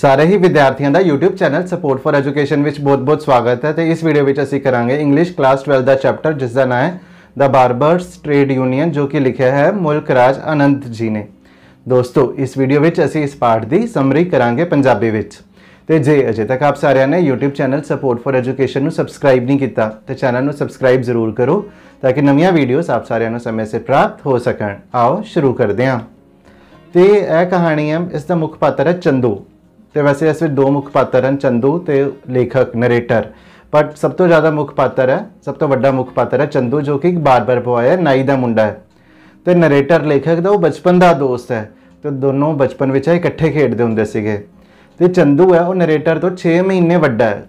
ਸਾਰੇ ਹੀ ਵਿਦਿਆਰਥੀਆਂ ਦਾ YouTube channel support for education ਵਿੱਚ ਬਹੁਤ-ਬਹੁਤ ਸਵਾਗਤ ਹੈ ਤੇ ਇਸ ਵੀਡੀਓ ਵਿੱਚ ਅਸੀਂ ਕਰਾਂਗੇ ਇੰਗਲਿਸ਼ ਕਲਾਸ 12 ਦਾ ਚੈਪਟਰ ਜਿਸ ਦਾ ਨਾਮ ਹੈ ਦਾ ਬਾਰਬਰਸ ਟ੍ਰੇਡ ਯੂਨੀਅਨ ਜੋ ਕਿ ਲਿਖਿਆ ਹੈ ਮੁਲਕ ਰਾਜ ਅਨੰਤ ਜੀ ਨੇ ਦੋਸਤੋ ਇਸ ਵੀਡੀਓ ਵਿੱਚ ਅਸੀਂ ਇਸ ਪਾਠ ਦੀ ਸਮਰੀ ਕਰਾਂਗੇ ਪੰਜਾਬੀ ਵਿੱਚ ਤੇ ਜੇ ਅਜੇ ਤੱਕ ਆਪ ਸਾਰਿਆਂ ਨੇ YouTube channel support for education ਨੂੰ ਸਬਸਕ੍ਰਾਈਬ ਨਹੀਂ ਕੀਤਾ ਤੇ ਚੈਨਲ ਨੂੰ ਸਬਸਕ੍ਰਾਈਬ ਜ਼ਰੂਰ ਕਰੋ ਤਾਂ ਕਿ ਨਵੀਆਂ ਵੀਡੀਓਜ਼ ਆਪ ਸਾਰਿਆਂ ਨੂੰ ਸਮੇਂ ਸਿਰ ਪ੍ਰਾਪਤ ਹੋ ਸਕਣ ਆਓ ਸ਼ੁਰੂ ਕਰਦੇ ਹਾਂ ਤੇ ਇਹ ਕਹਾਣੀ ਹੈ ਇਸ ਦਾ ਮੁੱਖ ਪਾਤਰ ਹੈ ਚੰਦੂ ਤੇ ਵੈਸੇ ਇਸ ਵਿੱਚ ਦੋ ਮੁੱਖ ਪਾਤਰ ਹਨ ਚੰਦੂ ਤੇ ਲੇਖਕ ਨਰੇਟਰ ਪਰ ਸਭ ਤੋਂ ਜ਼ਿਆਦਾ ਮੁੱਖ ਪਾਤਰ ਹੈ ਸਭ ਤੋਂ ਵੱਡਾ ਮੁੱਖ ਪਾਤਰ ਹੈ ਚੰਦੂ ਜੋ ਕਿ ਬਾਰ-ਬਾਰ ਬੁਆਇਆ ਹੈ ਨਾਈ ਦਾ ਮੁੰਡਾ ਹੈ ਤੇ ਨਰੇਟਰ ਲੇਖਕ ਦਾ ਉਹ ਬਚਪਨ ਦਾ ਦੋਸਤ ਹੈ ਤੇ ਦੋਨੋਂ ਬਚਪਨ ਵਿੱਚ ਇਕੱਠੇ ਖੇਡਦੇ ਹੁੰਦੇ ਸੀਗੇ ਤੇ ਚੰਦੂ ਹੈ ਉਹ ਨਰੇਟਰ ਤੋਂ 6 ਮਹੀਨੇ ਵੱਡਾ ਹੈ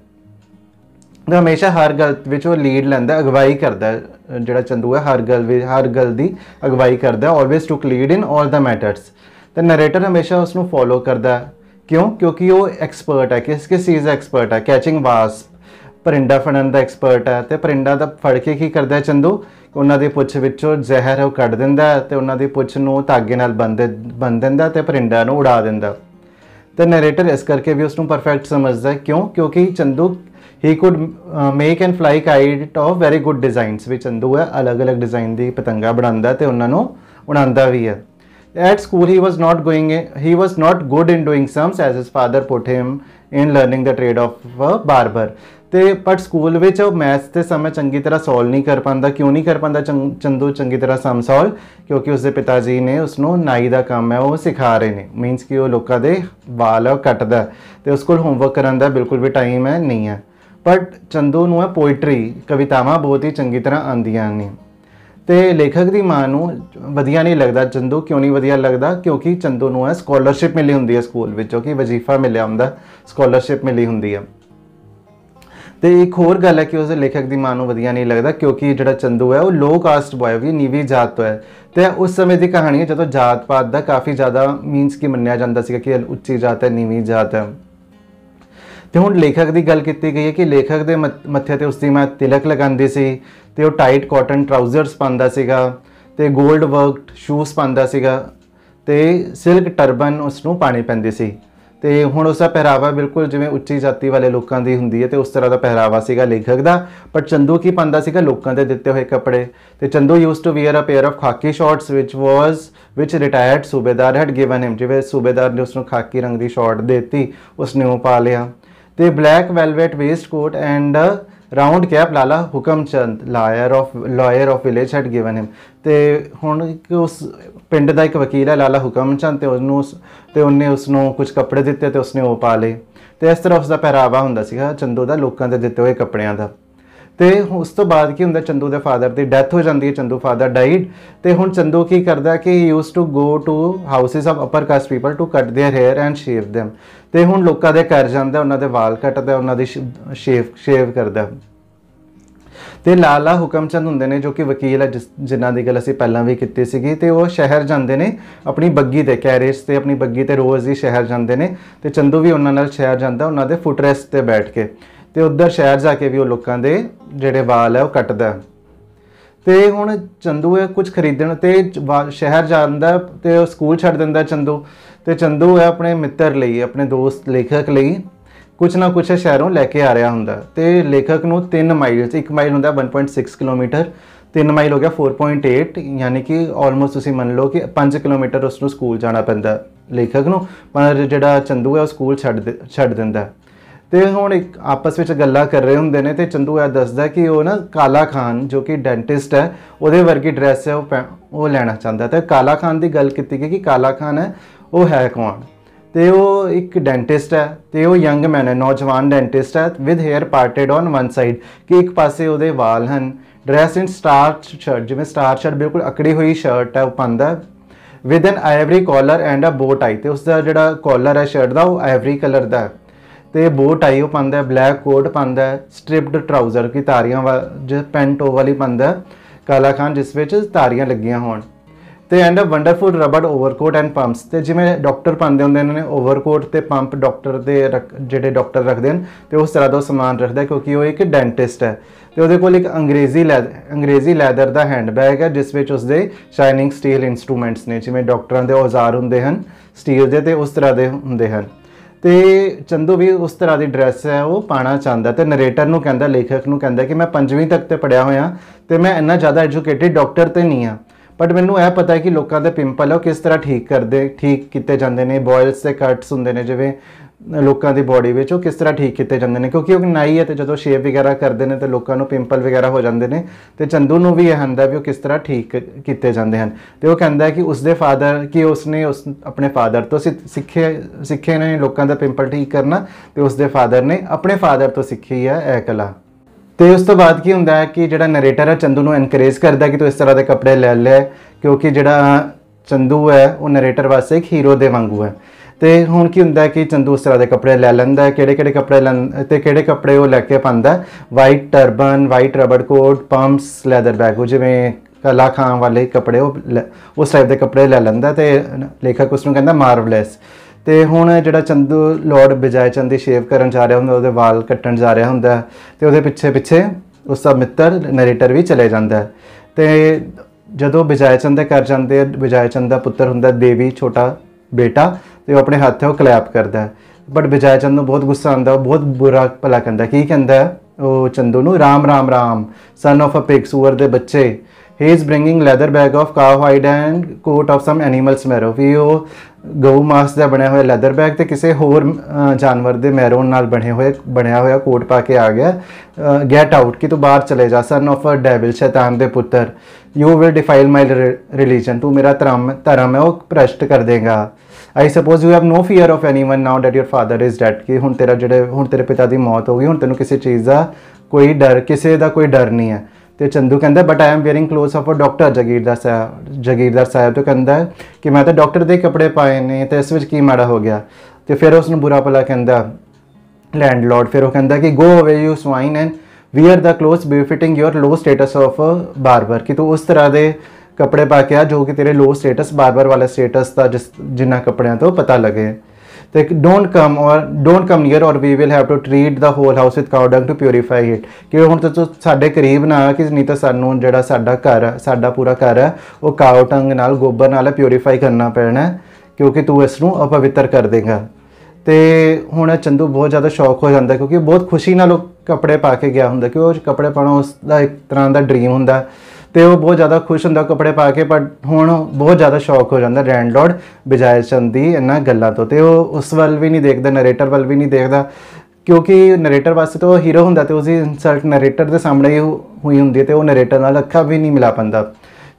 ਉਹ ਹਮੇਸ਼ਾ ਹਰ ਗੱਲ ਵਿੱਚ ਉਹ ਲੀਡ ਲੈਂਦਾ ਅਗਵਾਈ ਕਰਦਾ ਜਿਹੜਾ ਚੰਦੂ ਹੈ ਹਰ ਗੱਲ ਵਿੱਚ ਹਰ ਗੱਲ ਦੀ ਅਗਵਾਈ ਕਰਦਾ always took lead in 올 the matters ਤੇ ਨਰੇਟਰ ਹਮੇਸ਼ਾ ਉਸ ਨੂੰ ਫੋਲੋ ਕਰਦਾ ਕਿਉਂ ਕਿਉਂਕਿ ਉਹ ਐਕਸਪਰਟ ਹੈ ਕਿਸ ਕਿਸ ਚੀਜ਼ ਐਕਸਪਰਟ ਹੈ ਕੈਚਿੰਗ ਵਾਸਪ ਪਰਿੰਡਾ ਫੜਨ ਦਾ ਐਕਸਪਰਟ ਹੈ ਤੇ ਪਰਿੰਡਾ ਦਾ ਫੜ ਕੇ ਕੀ ਕਰਦਾ ਚੰਦੂ ਉਹਨਾਂ ਦੀ ਪੁੱਛ ਵਿੱਚੋਂ ਜ਼ਹਿਰ ਉਹ ਕੱਢ ਦਿੰਦਾ ਤੇ ਉਹਨਾਂ ਦੀ ਪੁੱਛ ਨੂੰ ਧਾਗੇ ਨਾਲ ਬੰਦ ਬੰਨ ਦਿੰਦਾ ਤੇ ਪਰਿੰਡਾ ਨੂੰ ਉਡਾ ਦਿੰਦਾ ਤੇ ਨਰੇਟਰ ਇਸ ਕਰਕੇ ਵੀ ਉਸ ਨੂੰ ਪਰਫੈਕਟ ਸਮਝਦਾ ਕਿਉਂ ਕਿਉਂਕਿ Chandu he could make and fly kite of very good designs ਵੀ ਚੰਦੂ ਹੈ ਅਲੱਗ-ਅਲੱਗ ਡਿਜ਼ਾਈਨ ਦੀ ਪਤੰਗਾ ਬਣਾਉਂਦਾ ਤੇ ਉਹਨਾਂ ਨੂੰ ਉਡਾਉਂਦਾ ਵੀ ਹੈ at school he was not going he was not good in doing sums as his father put him in learning the trade of a barber ਤੇ ਪਰ ਸਕੂਲ ਵਿੱਚ ਉਹ ਮੈਥ ਤੇ ਸਮੇਂ ਚੰਗੀ ਤਰ੍ਹਾਂ ਸੋਲਵ ਨਹੀਂ ਕਰ ਪਾਉਂਦਾ ਕਿਉਂ ਨਹੀਂ ਕਰ ਪਾਉਂਦਾ ਚੰਦੂ ਚੰਗੀ ਤਰ੍ਹਾਂ ਸਮ ਸੋਲਵ ਕਿਉਂਕਿ ਉਸਦੇ ਪਿਤਾ ਜੀ ਨੇ ਉਸ ਨੂੰ ਨਾਈ ਦਾ ਕੰਮ ਹੈ ਉਹ ਸਿਖਾ ਰਹੇ ਨੇ ਮੀਨਸ ਕਿ ਉਹ ਲੋਕਾਂ ਦੇ ਵਾਲ ਕੱਟਦਾ ਤੇ ਉਸ ਕੋਲ ਹੋਮਵਰਕ ਕਰਨ ਦਾ ਬਿਲਕੁਲ ਵੀ ਟਾਈਮ ਹੈ ਨਹੀਂ ਹੈ ਬਟ ਚੰਦੂ ਨੂੰ ਹੈ ਪੋਇਟਰੀ ਕਵਿਤਾਵਾਂ ਬਹੁਤ ਹੀ ਚੰਗੀ ਤਰ੍ਹਾਂ ਆਉਂਦੀਆਂ ਨੇ ਤੇ ਲੇਖਕ ਦੀ ਮਾਂ ਨੂੰ ਵਧੀਆ ਨਹੀਂ ਲੱਗਦਾ ਚੰਦੂ ਕਿਉਂ ਨਹੀਂ ਵਧੀਆ ਲੱਗਦਾ ਕਿਉਂਕਿ ਚੰਦੂ ਨੂੰ ਐ ਸਕਾਲਰਸ਼ਿਪ ਮਿਲੀ ਹੁੰਦੀ ਹੈ ਸਕੂਲ ਵਿੱਚੋਂ ਕਿ ਵਜ਼ੀਫਾ ਮਿਲਿਆ ਹੁੰਦਾ ਸਕਾਲਰਸ਼ਿਪ ਮਿਲੀ ਹੁੰਦੀ ਹੈ ਤੇ ਇੱਕ ਹੋਰ ਗੱਲ ਹੈ ਕਿ ਉਸ ਲੇਖਕ ਦੀ ਮਾਂ ਨੂੰ ਵਧੀਆ ਨਹੀਂ ਲੱਗਦਾ ਕਿਉਂਕਿ ਜਿਹੜਾ ਚੰਦੂ ਹੈ ਉਹ ਲੋ ਕਾਸਟ ਬੋਏ ਵੀ ਨੀਵੀਂ ਜਾਤ ਤੋਂ ਹੈ ਤੇ ਉਸ ਸਮੇਂ ਦੀ ਕਹਾਣੀ ਹੈ ਜਦੋਂ ਜਾਤ ਪਾਤ ਦਾ ਕਾਫੀ ਜ਼ਿਆਦਾ ਮੀਨਸ ਕਿ ਮੰਨਿਆ ਜਾਂਦਾ ਸੀਗਾ ਕਿ ਉੱਚੀ ਜਾਤ ਹੈ ਨੀਵੀਂ ਜਾਤ ਹੈ ਤੇ ਹੁਣ ਲੇਖਕ ਦੀ ਗੱਲ ਕੀਤੀ ਗਈ ਹੈ ਕਿ ਲੇਖਕ ਦੇ ਮੱਥੇ ਤੇ ਉਸ ਦੀ ਮੈਂ ਤਿਲਕ ਲਗਾਉਂਦੀ ਸੀ ਤੇ ਉਹ ਟਾਈਟ ਕਾਟਨ ਟਰਾਊਜ਼ਰਸ ਪਾਉਂਦਾ ਸੀਗਾ ਤੇ 골ਡ ਵਰਕਡ ਸ਼ੂਜ਼ ਪਾਉਂਦਾ ਸੀਗਾ ਤੇ ਸਿਲਕ ਟਰਬਨ ਉਸ ਨੂੰ ਪਾਣੀ ਪੈਂਦੀ ਸੀ ਤੇ ਹੁਣ ਉਸ ਦਾ ਪਹਿਰਾਵਾ ਬਿਲਕੁਲ ਜਿਵੇਂ ਉੱਚੀ ਜਾਤੀ ਵਾਲੇ ਲੋਕਾਂ ਦੀ ਹੁੰਦੀ ਹੈ ਤੇ ਉਸ ਤਰ੍ਹਾਂ ਦਾ ਪਹਿਰਾਵਾ ਸੀਗਾ ਲੇਖਕ ਦਾ ਪਰ ਚੰਦੂ ਕੀ ਪਾਉਂਦਾ ਸੀਗਾ ਲੋਕਾਂ ਦੇ ਦਿੱਤੇ ਹੋਏ ਕੱਪੜੇ ਤੇ Chandu used to wear a pair of khaki shorts which was which retired subedar had given him ਜਿਵੇਂ ਸੂਬੇਦਾਰ ਨੇ ਉਸ ਨੂੰ ਖਾਕੀ ਰੰਗ ਦੀ ਸ਼ਾਰਟ ਦਿੱਤੀ ਉਸ ਨੇ ਉਹ ਪਾ ਲਿਆ ਤੇ black velvet waistcoat and round cap Lala Hukam Chand lawyer of lawyer of village had given him ਤੇ ਹੁਣ ਉਸ ਪਿੰਡ ਦਾ ਇੱਕ ਵਕੀਲ ਹੈ ਲਾਲਾ ਹੁਕਮ ਚੰਦ ਤੇ ਉਹਨੂੰ ਤੇ ਉਹਨੇ ਉਸ ਨੂੰ ਕੁਝ ਕੱਪੜੇ ਦਿੱਤੇ ਤੇ ਉਸਨੇ ਉਹ ਪਾ ਲਏ ਤੇ ਇਸ ਤਰ੍ਹਾਂ ਉਸ ਦਾ ਪਹਿਰਾਵਾ ਹੁੰਦਾ ਸੀਗਾ ਚੰਦੋ ਦਾ ਲੋਕਾਂ ਦੇ ਦਿੱਤੇ ਹੋਏ ਕੱਪੜਿਆਂ ਦਾ ਤੇ ਉਸ ਤੋਂ ਬਾਅਦ ਕੀ ਹੁੰਦਾ ਚੰਦੂ ਦੇ ਫਾਦਰ ਦੀ ਡੈਥ ਹੋ ਜਾਂਦੀ ਹੈ ਚੰਦੂ ਫਾਦਰ ਡਾਈਡ ਤੇ ਹੁਣ ਚੰਦੂ ਕੀ ਕਰਦਾ ਕਿ he use to go to houses of upper caste people to cut their hair and shave them ਤੇ ਹੁਣ ਲੋਕਾਂ ਦੇ ਘਰ ਜਾਂਦਾ ਉਹਨਾਂ ਦੇ ਵਾਲ ਕੱਟਦਾ ਉਹਨਾਂ ਦੀ ਸ਼ੇਵ ਸ਼ੇਵ ਕਰਦਾ ਤੇ ਲਾਲਾ ਹੁਕਮਚੰਦ ਹੁੰਦੇ ਨੇ ਜੋ ਕਿ ਵਕੀਲ ਹੈ ਜਿਨ੍ਹਾਂ ਦੀ ਗੱਲ ਅਸੀਂ ਪਹਿਲਾਂ ਵੀ ਕੀਤੀ ਸੀਗੀ ਤੇ ਉਹ ਸ਼ਹਿਰ ਜਾਂਦੇ ਨੇ ਆਪਣੀ ਬੱਗੀ ਤੇ ਕੈਰੇਜ ਤੇ ਆਪਣੀ ਬੱਗੀ ਤੇ ਰੋਜ਼ ਹੀ ਸ਼ਹਿਰ ਜਾਂਦੇ ਨੇ ਤੇ ਚੰਦੂ ਵੀ ਉਹਨਾਂ ਨਾਲ ਸ਼ਹਿਰ ਜਾਂਦਾ ਉਹਨਾਂ ਦੇ ਫੁੱਟਰੈਸ ਤੇ ਬੈਠ ਕੇ ਤੇ ਉਧਰ ਸ਼ਹਿਰ ਜਾ ਕੇ ਵੀ ਉਹ ਲੋਕਾਂ ਦੇ ਜਿਹੜੇ ਵਾਲ ਹੈ ਉਹ ਕੱਟਦਾ ਤੇ ਹੁਣ ਚੰਦੂ ਹੈ ਕੁਝ ਖਰੀਦਣ ਤੇ ਸ਼ਹਿਰ ਜਾਂਦਾ ਤੇ ਉਹ ਸਕੂਲ ਛੱਡ ਦਿੰਦਾ ਚੰਦੂ ਤੇ ਚੰਦੂ ਹੈ ਆਪਣੇ ਮਿੱਤਰ ਲਈ ਆਪਣੇ ਦੋਸਤ ਲੇਖਕ ਲਈ ਕੁਝ ਨਾ ਕੁਝ ਸ਼ਹਿਰੋਂ ਲੈ ਕੇ ਆ ਰਿਹਾ ਹੁੰਦਾ ਤੇ ਲੇਖਕ ਨੂੰ 3 ਮਾਈਲ 1 ਮਾਈਲ ਹੁੰਦਾ 1.6 ਕਿਲੋਮੀਟਰ 3 ਮਾਈਲ ਹੋ ਗਿਆ 4.8 ਯਾਨੀ ਕਿ ਆਲਮੋਸਟ ਤੁਸੀਂ ਮੰਨ ਲਓ ਕਿ 5 ਕਿਲੋਮੀਟਰ ਉਸ ਨੂੰ ਸਕੂਲ ਜਾਣਾ ਪੈਂਦਾ ਲੇਖਕ ਨੂੰ ਪਰ ਜਿਹੜਾ ਚੰਦੂ ਹੈ ਉਹ ਸਕੂਲ ਛੱਡ ਛੱਡ ਦਿੰਦਾ ਤੇ ਹੁਣ ਇੱਕ ਆਪਸ ਵਿੱਚ ਗੱਲਾਂ ਕਰ ਰਹੇ ਹੁੰਦੇ ਨੇ ਤੇ ਚੰਦੂ ਇਹ ਦੱਸਦਾ ਕਿ ਉਹ ਨਾ ਕਾਲਾ ਖਾਨ ਜੋ ਕਿ ਡੈਂਟਿਸਟ ਹੈ ਉਹਦੇ ਵਰਗੀ ਡਰੈਸ ਹੈ ਉਹ ਉਹ ਲੈਣਾ ਚਾਹੁੰਦਾ ਤੇ ਕਾਲਾ ਖਾਨ ਦੀ ਗੱਲ ਕੀਤੀ ਕਿ ਕਾਲਾ ਖਾਨ ਹੈ ਉਹ ਹੈ ਕੌਣ ਤੇ ਉਹ ਇੱਕ ਡੈਂਟਿਸਟ ਹੈ ਤੇ ਉਹ ਯੰਗ ਮੈਨ ਹੈ ਨੌਜਵਾਨ ਡੈਂਟਿਸਟ ਹੈ with hair parted on one side ਕਿ ਇੱਕ ਪਾਸੇ ਉਹਦੇ ਵਾਲ ਹਨ ਡਰੈਸ ਇਨ ਸਟਾਰ ਸ਼ਰਟ ਜਿਵੇਂ ਸਟਾਰ ਸ਼ਰਟ ਬਿਲਕੁਲ ਅਕੜੀ ਹੋਈ ਸ਼ਰਟ ਹੈ ਉਹ ਪਾਉਂਦਾ with an ivory collar and a bow tie ਤੇ ਉਸ ਦਾ ਜਿਹੜਾ ਕਾਲਰ ਹੈ ਸ਼ਰਟ ਦਾ ਉਹ ਆਇਵਰੀ ਕਲਰ ਦਾ ਹੈ ਤੇ ਬੋ ਟਾਈ ਉਹ ਪਾਉਂਦਾ ਹੈ ਬਲੈਕ ਕੋਟ ਪਾਉਂਦਾ ਹੈ ਸਟ੍ਰਿਪਡ ਟਰਾਊਜ਼ਰ ਕੀ ਤਾਰੀਆਂ ਵਾਲ ਪੈਂਟ ਉਹ ਵਾਲੀ ਪਾਉਂਦਾ ਕਾਲਾ ਖਾਨ ਜਿਸ ਵਿੱਚ ਤਾਰੀਆਂ ਲੱਗੀਆਂ ਹੋਣ ਤੇ and a wonderful rubber overcoat and pumps ਤੇ ਜਿਵੇਂ ਡਾਕਟਰ ਪਾਉਂਦੇ ਹੁੰਦੇ ਨੇ ਓਵਰਕੋਟ ਤੇ ਪੰਪ ਡਾਕਟਰ ਦੇ ਜਿਹੜੇ ਡਾਕਟਰ ਰੱਖਦੇ ਹਨ ਤੇ ਉਸ ਤਰ੍ਹਾਂ ਦਾ ਸਮਾਨ ਰੱਖਦਾ ਕਿਉਂਕਿ ਉਹ ਇੱਕ ਡੈਂਟਿਸਟ ਹੈ ਤੇ ਉਹਦੇ ਕੋਲ ਇੱਕ ਅੰਗਰੇਜ਼ੀ ਅੰਗਰੇਜ਼ੀ ਲੈਦਰ ਦਾ ਹੈਂਡਬੈਗ ਹੈ ਜਿਸ ਵਿੱਚ ਉਸਦੇ ਸ਼ਾਈਨਿੰਗ ਸਟੀਲ ਇਨਸਟਰੂਮੈਂਟਸ ਨੇ ਜਿਵੇਂ ਡਾਕਟਰਾਂ ਦੇ ਔਜ਼ਾਰ ਹੁੰਦੇ ਹਨ ਸਟੀਲ ਦੇ ਤੇ ਉਸ ਤਰ੍ਹਾਂ ਦੇ ਹੁੰਦੇ ਹਨ ਤੇ ਚੰਦੂ ਵੀ ਉਸ ਤਰ੍ਹਾਂ ਦੀ ਡਰੈਸ ਹੈ ਉਹ ਪਾਣਾ ਚਾਹੁੰਦਾ ਤੇ ਨਰੇਟਰ ਨੂੰ ਕਹਿੰਦਾ ਲੇਖਕ ਨੂੰ ਕਹਿੰਦਾ ਕਿ ਮੈਂ 5ਵੀਂ ਤੱਕ ਤੇ ਪੜਿਆ ਹੋਇਆ ਤੇ ਮੈਂ ਇੰਨਾ ਜ਼ਿਆਦਾ ਐਜੂਕੇਟਿਡ ਡਾਕਟਰ ਤੇ ਨਹੀਂ ਆ ਬਟ ਮੈਨੂੰ ਇਹ ਪਤਾ ਹੈ ਕਿ ਲੋਕਾਂ ਦੇ ਪਿੰਪਲ ਉਹ ਕਿਸ ਤਰ੍ਹਾਂ ਠੀਕ ਕਰਦੇ ਠੀਕ ਕੀਤੇ ਜਾਂਦੇ ਨੇ ਬੋਇਲਸ ਤੇ ਕੱਟਸ ਹੁੰਦੇ ਨੇ ਜਿਵੇਂ ਲੋਕਾਂ ਦੀ ਬਾਡੀ ਵਿੱਚ ਉਹ ਕਿਸ ਤਰ੍ਹਾਂ ਠੀਕ ਕੀਤੇ ਜਾਂਦੇ ਨੇ ਕਿਉਂਕਿ ਉਹ ਨਾਈ ਹੈ ਤੇ ਜਦੋਂ ਸ਼ੇਪ ਵਗੈਰਾ ਕਰਦੇ ਨੇ ਤੇ ਲੋਕਾਂ ਨੂੰ ਪਿੰਪਲ ਵਗੈਰਾ ਹੋ ਜਾਂਦੇ ਨੇ ਤੇ ਚੰਦੂ ਨੂੰ ਵੀ ਇਹ ਹੁੰਦਾ ਵੀ ਉਹ ਕਿਸ ਤਰ੍ਹਾਂ ਠੀਕ ਕੀਤੇ ਜਾਂਦੇ ਹਨ ਤੇ ਉਹ ਕਹਿੰਦਾ ਕਿ ਉਸਦੇ ਫਾਦਰ ਕਿ ਉਸਨੇ ਉਸ ਆਪਣੇ ਫਾਦਰ ਤੋਂ ਸਿੱਖੇ ਸਿੱਖੇ ਨੇ ਲੋਕਾਂ ਦਾ ਪਿੰਪਲ ਠੀਕ ਕਰਨਾ ਤੇ ਉਸਦੇ ਫਾਦਰ ਨੇ ਆਪਣੇ ਫਾਦਰ ਤੋਂ ਸਿੱਖੀ ਹੈ ਇਹ ਕਲਾ ਤੇ ਉਸ ਤੋਂ ਬਾਅਦ ਕੀ ਹੁੰਦਾ ਹੈ ਕਿ ਜਿਹੜਾ ਨਰੇਟਰ ਹੈ ਚੰਦੂ ਨੂੰ ਐਨਕਰੇਜ ਕਰਦਾ ਕਿ ਤੂੰ ਇਸ ਤਰ੍ਹਾਂ ਦੇ ਕੱਪੜੇ ਲੈ ਲੈ ਕਿਉਂਕਿ ਜਿਹੜਾ ਚੰਦੂ ਹੈ ਉਹ ਨਰੇਟਰ ਵਾਸਤੇ ਇੱਕ ਹੀਰੋ ਦੇ ਵਾਂਗੂ ਹੈ ਤੇ ਹੁਣ ਕੀ ਹੁੰਦਾ ਕਿ ਚੰਦੂ ਉਸ ਤਰ੍ਹਾਂ ਦੇ ਕੱਪੜੇ ਲੈ ਲੈਂਦਾ ਕਿਹੜੇ ਕਿਹੜੇ ਕੱਪੜੇ ਤੇ ਕਿਹੜੇ ਕੱਪੜੇ ਉਹ ਲੈ ਕੇ ਪਾਉਂਦਾ white turban white rubber coat pumps leather bag ਜਿਵੇਂ ਕਲਾਖਾਂ ਖਾਂ ਵਾਲੇ ਕੱਪੜੇ ਉਹ ਉਸ ਟਾਈਪ ਦੇ ਕੱਪੜੇ ਲੈ ਲੈਂਦਾ ਤੇ ਲੇਖਕ ਉਸ ਨੂੰ ਕਹਿੰਦਾ ਮਾਰਵਲੈਸ ਤੇ ਹੁਣ ਜਿਹੜਾ ਚੰਦੂ ਲਾਰਡ ਬਜਾਏ ਚੰਦ ਦੀ ਸ਼ੇਵ ਕਰਨ ਜਾ ਰਿਹਾ ਹੁੰਦਾ ਉਹਦੇ ਵਾਲ ਕੱਟਣ ਜਾ ਰਿਹਾ ਹੁੰਦਾ ਤੇ ਉਹਦੇ ਪਿੱਛੇ ਪਿੱਛੇ ਉਸ ਦਾ ਮਿੱਤਰ ਨਰੇਟਰ ਵੀ ਚਲੇ ਜਾਂਦਾ ਤੇ ਜਦੋਂ ਬਿਜਾਏ ਚੰਦ ਦੇ ਘਰ ਜਾਂਦੇ ਬਿਜਾਏ ਚੰਦ ਦਾ ਪੁੱਤਰ ਹੁੰਦਾ ਦੇਵੀ ਛੋਟਾ ਬੇਟਾ ਤੇ ਉਹ ਆਪਣੇ ਹੱਥ ਤੇ ਉਹ ਕਲੈਪ ਕਰਦਾ ਹੈ ਬਟ ਵਿਜੈ ਚੰਦ ਨੂੰ ਬਹੁਤ ਗੁੱਸਾ ਆਉਂਦਾ ਉਹ ਬਹੁਤ ਬੁਰਾ ਭਲਾ ਕਹਿੰਦਾ ਕੀ ਕਹਿੰਦਾ ਉਹ ਚੰਦੂ ਨੂੰ Ram Ram Ram son of a pig ਸੂਰ ਦੇ ਬੱਚੇ he is bringing leather bag of cowhide and coat of some animals marrow ਵੀ ਉਹ ਗਊ ਮਾਸ ਦਾ ਬਣਿਆ ਹੋਇਆ ਲੈਦਰ ਬੈਗ ਤੇ ਕਿਸੇ ਹੋਰ ਜਾਨਵਰ ਦੇ ਮੈਰੋਨ ਨਾਲ ਬਣੇ ਹੋਏ ਬਣਿਆ ਹੋਇਆ ਕੋਟ ਪਾ ਕੇ ਆ ਗਿਆ ਗੈਟ ਆਊਟ ਕਿ ਤੂੰ ਬਾਹਰ ਚਲੇ ਜਾ ਸਨ ਆਫ ਅ ਡੈਵਿਲ ਸ਼ੈਤਾਨ ਦੇ ਪੁੱਤਰ you will defile my religion ਤੂੰ ਮੇਰਾ ਧਰਮ ਧਰਮ ਹੈ ਉਹ ਭ੍ਰਸ਼ਟ ਕਰ ਦੇਗਾ I suppose you have no fear of anyone now that your father is dead ਕਿ ਹੁਣ ਤੇਰਾ ਜਿਹੜੇ ਹੁਣ ਤੇਰੇ ਪਿਤਾ ਦੀ ਮੌਤ ਹੋ ਗਈ ਹੁਣ ਤੈਨੂੰ ਕਿਸੇ ਚੀਜ਼ ਦਾ ਕੋਈ ਡਰ ਕਿਸੇ ਦਾ ਕੋਈ ਡਰ ਨਹੀਂ ਹੈ ਤੇ ਚੰਦੂ ਕਹਿੰਦਾ but I am wearing clothes of a doctor ਜਗੀਰਦਾਰ ਸਾਹਿਬ ਜਗੀਰਦਾਰ ਸਾਹਿਬ ਤੋਂ ਕਹਿੰਦਾ ਕਿ ਮੈਂ ਤਾਂ ਡਾਕਟਰ ਦੇ ਕੱਪੜੇ ਪਾਏ ਨੇ ਤੇ ਇਸ ਵਿੱਚ ਕੀ ਮਾੜਾ ਹੋ ਗਿਆ ਤੇ ਫਿਰ ਉਸ ਨੂੰ ਬੁਰਾ ਭਲਾ ਕਹਿੰਦਾ ਲੈਂਡਲੋਰਡ ਫਿਰ ਉਹ ਕਹਿੰਦਾ ਕਿ go away you swine and wear the clothes befitting your low status of barber ਕਿ ਤੂੰ ਉਸ ਤਰ੍ਹਾਂ ਦੇ ਕੱਪੜੇ ਪਾ ਕੇ ਆ ਜੋ ਕਿ ਤੇਰੇ ਲੋ ਸਟੇਟਸ ਬਾਰਬਰ ਵਾਲਾ ਸਟੇਟਸ ਦਾ ਜਿਸ ਜਿੰਨਾ ਕੱਪੜਿਆਂ ਤੋਂ ਪਤਾ ਲੱਗੇ ਤੇ don't come or don't come near or we will have to treat the whole house with cow dung to purify it ਕਿ ਹੁਣ ਤਾਂ ਸਾਡੇ ਕਰੀਬ ਨਾ ਕਿ ਨਹੀਂ ਤਾਂ ਸਾਨੂੰ ਜਿਹੜਾ ਸਾਡਾ ਘਰ ਹੈ ਸਾਡਾ ਪੂਰਾ ਘਰ ਹੈ ਉਹ ਕਾਉ ਟੰਗ ਨਾਲ ਗੋਬਰ ਨਾਲ ਪਿਉਰੀਫਾਈ ਕਰਨਾ ਪੈਣਾ ਕਿਉਂਕਿ ਤੂੰ ਇਸ ਨੂੰ ਅਪਵਿੱਤਰ ਕਰ ਦੇਗਾ ਤੇ ਹੁਣ ਚੰਦੂ ਬਹੁਤ ਜ਼ਿਆਦਾ ਸ਼ੌਕ ਹੋ ਜਾਂਦਾ ਕਿਉਂਕਿ ਬਹੁਤ ਖੁਸ਼ੀ ਨਾਲ ਉਹ ਕੱਪੜੇ ਪਾ ਕੇ ਗਿਆ ਹੁੰਦਾ ਕਿ ਉਹ ਕੱਪੜੇ ਪਾਉਣਾ ਉਸ ਦਾ ਇੱਕ ਤਰ੍ਹਾਂ ਦਾ ਡ੍ਰੀਮ ਹੁੰਦਾ ਤੇ ਉਹ ਬਹੁਤ ਜ਼ਿਆਦਾ ਖੁਸ਼ ਹੁੰਦਾ ਕੱਪੜੇ ਪਾ ਕੇ ਪਰ ਹੁਣ ਬਹੁਤ ਜ਼ਿਆਦਾ ਸ਼ੌਕ ਹੋ ਜਾਂਦਾ ਲੈਂਡਲੋਰਡ ਬਜਾਏ ਚੰਦੀ ਇਹਨਾਂ ਗੱਲਾਂ ਤੋਂ ਤੇ ਉਹ ਉਸ ਵੱਲ ਵੀ ਨਹੀਂ ਦੇਖਦਾ ਨਰੇਟਰ ਵੱਲ ਵੀ ਨਹੀਂ ਦੇਖਦਾ ਕਿਉਂਕਿ ਨਰੇਟਰ ਵਾਸਤੇ ਤਾਂ ਉਹ ਹੀਰੋ ਹੁੰਦਾ ਤੇ ਉਸੇ ਇਨਸਲਟ ਨਰੇਟਰ ਦੇ ਸਾਹਮਣੇ ਹੋਈ ਹੁੰਦੀ ਤੇ ਉਹ ਨਰੇਟਰ ਨਾਲ ਅੱਖਾਂ ਵੀ ਨਹੀਂ ਮਿਲਾ ਪੰਦਾ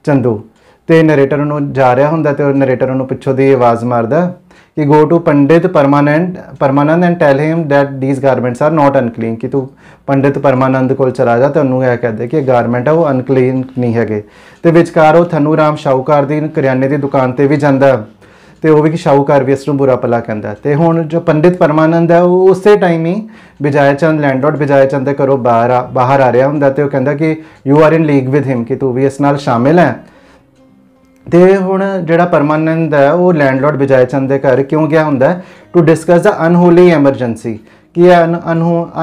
ਚੰਦੂ ਤੇ ਨਰੇਟਰ ਨੂੰ ਜਾ ਰਿਹਾ ਹੁੰਦਾ ਤੇ ਉਹ ਨਰੇਟਰ ਨੂੰ ਪਿੱਛੋਂ ਦੀ ਆਵਾਜ਼ ਮਾਰਦਾ ਕਿ go to Pandit permanent Parmanand and tell him that these garments are not unclean ਕਿ ਤੂੰ ਪੰਡਿਤ ਪਰਮਾਨੰਦ ਕੋਲ ਚਲਾ ਜਾ ਤੇ ਉਹਨੂੰ ਇਹ ਕਹਿ ਦੇ ਕਿ ਗਾਰਮੈਂਟ ਆ ਉਹ ਅਨਕਲੀਨ ਨਹੀਂ ਹੈਗੇ ਤੇ ਵਿਚਕਾਰ ਉਹ ਥਨੂ ਰਾਮ ਸ਼ਾਹੂਕਾਰ ਦੀ ਕਰਿਆਨੇ ਦੀ ਦੁਕਾਨ ਤੇ ਵੀ ਜਾਂਦਾ ਤੇ ਉਹ ਵੀ ਕਿ ਸ਼ਾਹੂਕਾਰ ਵੀ ਇਸ ਨੂੰ ਬੁਰਾ ਪਲਾ ਕਹਿੰਦਾ ਤੇ ਹੁਣ ਜੋ ਪੰਡਿਤ ਪਰਮਾਨੰਦ ਹੈ ਉਹ ਉਸੇ ਟਾਈਮ ਹੀ ਵਿਜਾਇ ਚੰਦ ਲੈਂਡਲੋਰਡ ਵਿਜਾਇ ਚੰਦ ਦੇ ਘਰੋਂ ਬਾਹਰ ਬਾਹਰ ਆ ਰਿਹਾ ਹੁੰਦਾ ਤੇ ਉਹ ਕਹਿੰਦਾ ਕਿ you are in league with him ਕਿ ਤੂੰ ਵੀ ਇਸ ਨਾਲ ਸ਼ਾਮਿਲ ਹੈ ਤੇ ਹੁਣ ਜਿਹੜਾ ਪਰਮਾਨੈਂਟ ਹੈ ਉਹ ਲੈਂਡਲੋਰਡ ਵਿਜਾਇ ਚੰਦ ਦੇ ਘਰ ਕਿਉਂ ਗਿਆ ਹੁੰਦਾ to discuss the unholy emergency ਕਿ ਇਹ